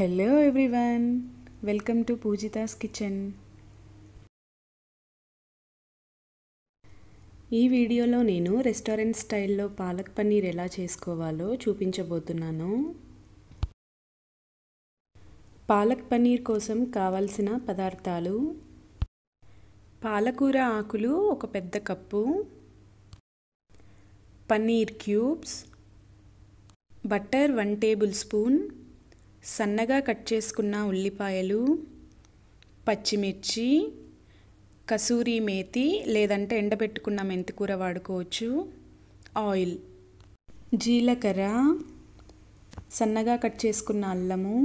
hello everyone welcome to Pujitha's kitchen ఈ వీడియోలో నేను రెస్టారెంట్ స్టైల్లో పాలక్ పన్నీర్ ఎలా చేసుకోవాలో చూపించబోతున్నాను పాలక్ పన్నీర్ కోసం కావాల్సిన పదార్థాలు పాలకూర ఆకులు ఒక పెద్ద cup paneer cubes butter one table spoon సన్నగా కట్ చేసుకున్న ఉల్లిపాయలు పచ్చిమిర్చి కసూరి మేతి లేదంటే ఎండబెట్టుకున్న మెంతికూర వాడుకోవచ్చు ఆయిల్ జీలకర్ర సన్నగా కట్ చేసుకున్న అల్లము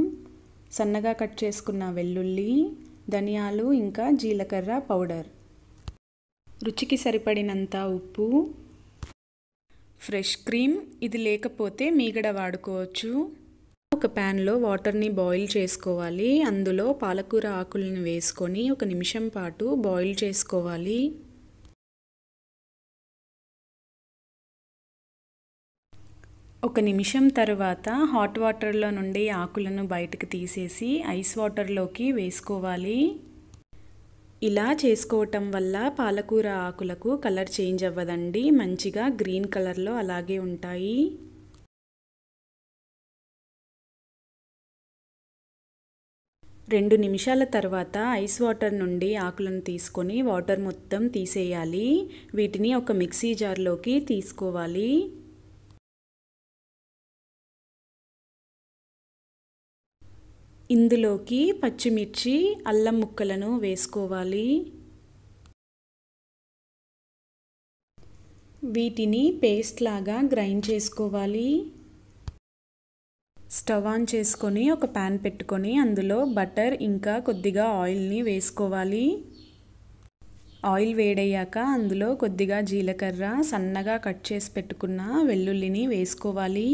సన్నగా కట్ చేసుకున్న వెల్లుల్లి ధనియాలు ఇంకా జీలకర్ర పౌడర్ రుచికి సరిపడినంత ఉప్పు ఫ్రెష్ క్రీమ్ ఇది లేకపోతే మీగడ వాడుకోవచ్చు ఒక ప్యాన్లో వాటర్ని బాయిల్ చేసుకోవాలి అందులో పాలకూర ఆకులను వేసుకొని ఒక నిమిషం పాటు బాయిల్ చేసుకోవాలి ఒక నిమిషం తర్వాత హాట్ వాటర్లో నుండి ఆకులను బయటకు తీసేసి ఐస్ వాటర్లోకి వేసుకోవాలి ఇలా చేసుకోవటం వల్ల పాలకూర ఆకులకు కలర్ చేంజ్ అవ్వదండి మంచిగా గ్రీన్ కలర్లో అలాగే ఉంటాయి రెండు నిమిషాల తర్వాత ఐస్ వాటర్ నుండి ఆకులను తీసుకొని వాటర్ మొత్తం తీసేయాలి వీటిని ఒక మిక్సీ జార్లోకి తీసుకోవాలి ఇందులోకి పచ్చిమిర్చి అల్లం ముక్కలను వేసుకోవాలి వీటిని పేస్ట్ లాగా గ్రైండ్ చేసుకోవాలి స్టవ్ ఆన్ చేసుకొని ఒక ప్యాన్ పెట్టుకొని అందులో బటర్ ఇంకా కొద్దిగా ఆయిల్ని వేసుకోవాలి ఆయిల్ వేడయ్యాక అందులో కొద్దిగా జీలకర్ర సన్నగా కట్ చేసి పెట్టుకున్న వెల్లుల్లిని వేసుకోవాలి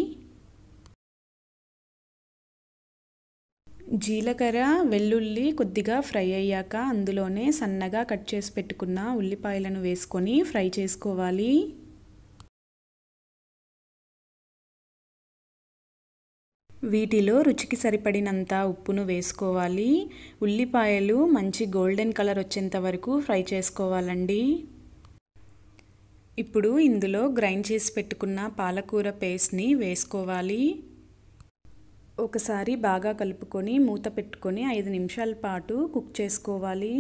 జీలకర్ర వెల్లుల్లి కొద్దిగా ఫ్రై అయ్యాక అందులోనే సన్నగా కట్ చేసి పెట్టుకున్న ఉల్లిపాయలను వేసుకొని ఫ్రై చేసుకోవాలి వీటిలో రుచికి సరిపడినంత ఉప్పును వేసుకోవాలి ఉల్లిపాయలు మంచి గోల్డెన్ కలర్ వచ్చేంత వరకు ఫ్రై చేసుకోవాలండి ఇప్పుడు ఇందులో గ్రైండ్ చేసి పెట్టుకున్న పాలకూర పేస్ట్ని వేసుకోవాలి ఒకసారి బాగా కలుపుకొని మూత పెట్టుకొని ఐదు నిమిషాల పాటు కుక్ చేసుకోవాలి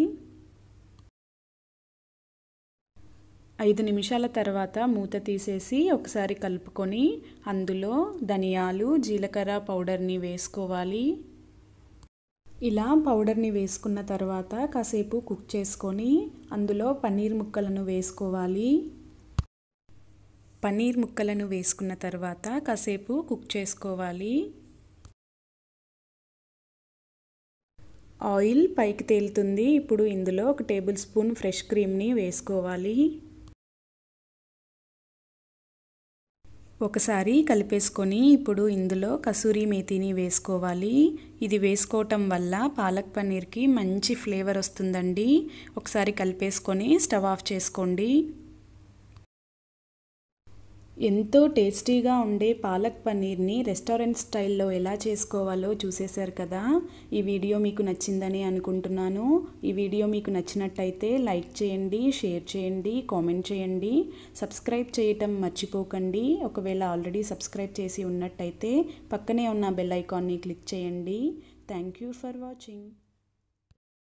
ఐదు నిమిషాల తర్వాత మూత తీసేసి ఒకసారి కలుపుకొని అందులో ధనియాలు జీలకర్ర పౌడర్ని వేసుకోవాలి ఇలా పౌడర్ని వేసుకున్న తర్వాత కాసేపు కుక్ చేసుకొని అందులో పన్నీర్ ముక్కలను వేసుకోవాలి పన్నీర్ ముక్కలను వేసుకున్న తర్వాత కాసేపు కుక్ చేసుకోవాలి ఆయిల్ పైకి తేలుతుంది ఇప్పుడు ఇందులో ఒక టేబుల్ స్పూన్ ఫ్రెష్ క్రీమ్ని వేసుకోవాలి ఒకసారి కలిపేసుకొని ఇప్పుడు ఇందులో కసూరి మేతిని వేసుకోవాలి ఇది వేసుకోవటం వల్ల పాలక్ పన్నీర్కి మంచి ఫ్లేవర్ వస్తుందండి ఒకసారి కలిపేసుకొని స్టవ్ ఆఫ్ చేసుకోండి ఎంతో టేస్టీగా ఉండే పాలక్ పన్నీర్ని రెస్టారెంట్ స్టైల్లో ఎలా చేసుకోవాలో చూసేశారు కదా ఈ వీడియో మీకు నచ్చిందని అనుకుంటున్నాను ఈ వీడియో మీకు నచ్చినట్టయితే లైక్ చేయండి షేర్ చేయండి కామెంట్ చేయండి సబ్స్క్రైబ్ చేయటం మర్చిపోకండి ఒకవేళ ఆల్రెడీ సబ్స్క్రైబ్ చేసి ఉన్నట్టయితే పక్కనే ఉన్న బెల్ ఐకాన్ని క్లిక్ చేయండి థ్యాంక్ యూ ఫర్ వాచింగ్